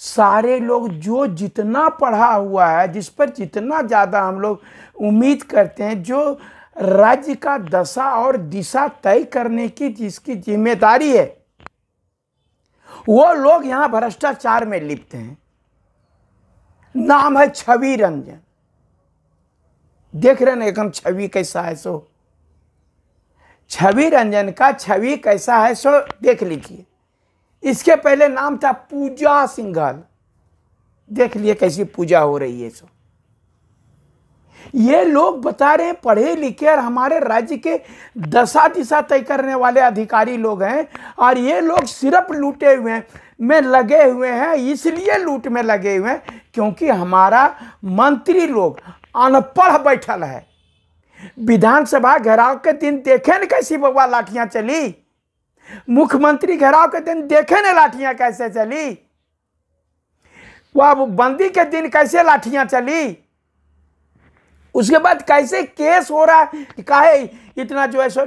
सारे लोग जो जितना पढ़ा हुआ है जिस पर जितना ज़्यादा हम लोग उम्मीद करते हैं जो राज्य का दशा और दिशा तय करने की जिसकी जिम्मेदारी है वो लोग यहाँ भ्रष्टाचार में लिप्त हैं नाम है छवि रंजन देख रहे ना एकदम छवि कैसा है सो छवि रंजन का छवि कैसा है सो देख लीजिए इसके पहले नाम था पूजा सिंघल देख लिए कैसी पूजा हो रही है सो ये लोग बता रहे हैं पढ़े लिखे और हमारे राज्य के दशा दिशा तय करने वाले अधिकारी लोग हैं और ये लोग सिर्फ लूटे हुए हैं में लगे हुए हैं इसलिए लूट में लगे हुए हैं क्योंकि हमारा मंत्री लोग अनपढ़ बैठल है विधानसभा घेराव के दिन देखे न कैसी बबुआ लाठियां चली मुख्यमंत्री घेराव के दिन देखे ना लाठियां कैसे चली वह बंदी के दिन कैसे लाठियां चली उसके बाद कैसे केस हो रहा है काहे इतना जो है सो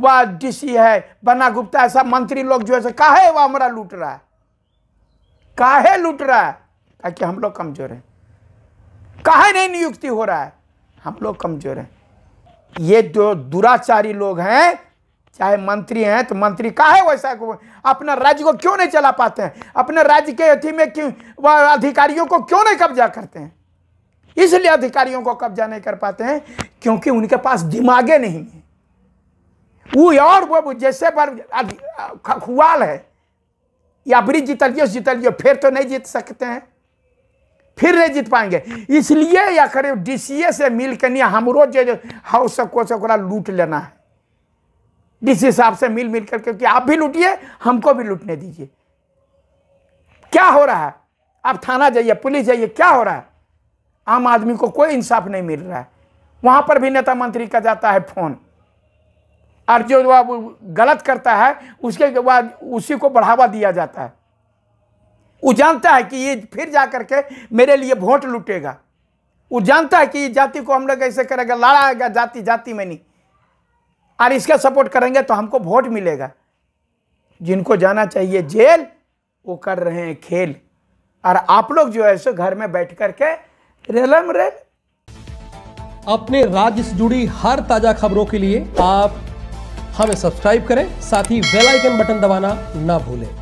वह डीसी है बन्ना गुप्ता ऐसा मंत्री लोग जो है सो काहे वह हमारा लूट रहा है काहे लूट रहा है ताकि हम लोग कमजोर हैं काहे नहीं नियुक्ति हो रहा है हम लोग कमजोर हैं ये जो दुराचारी लोग हैं चाहे मंत्री हैं तो मंत्री का है वैसा को अपना राज्य को क्यों नहीं चला पाते हैं अपने राज्य के अति में क्यों वह अधिकारियों को क्यों नहीं कब्जा करते हैं इसलिए अधिकारियों को कब्जा नहीं कर पाते हैं क्योंकि उनके पास दिमागे नहीं है वो और वो जैसे पर खुआल है या फिर जीत लियो फिर तो नहीं जीत सकते हैं फिर नहीं जीत पाएंगे इसलिए या करीब डी सी ए से मिल के नहीं हमरो जो हाउस को लूट लेना है जिस हिसाब से मिल मिल कर क्योंकि आप भी लूटिए हमको भी लूटने दीजिए क्या हो रहा है आप थाना जाइए पुलिस जाइए क्या हो रहा है आम आदमी को कोई इंसाफ नहीं मिल रहा है वहाँ पर भी नेता मंत्री का जाता है फोन और जो गलत करता है उसके बाद उसी को बढ़ावा दिया जाता है वो जानता है कि ये फिर जा करके मेरे लिए वोट लूटेगा वो जानता है कि ये जाति को हम लोग ऐसे करेगा लड़ाएगा जाति जाति में नहीं और इसका सपोर्ट करेंगे तो हमको वोट मिलेगा जिनको जाना चाहिए जेल वो कर रहे हैं खेल और आप लोग जो है सो घर में बैठ कर के रेलम रेल अपने राज्य से जुड़ी हर ताजा खबरों के लिए आप हमें सब्सक्राइब करें साथ ही बेल आइकन बटन दबाना ना भूलें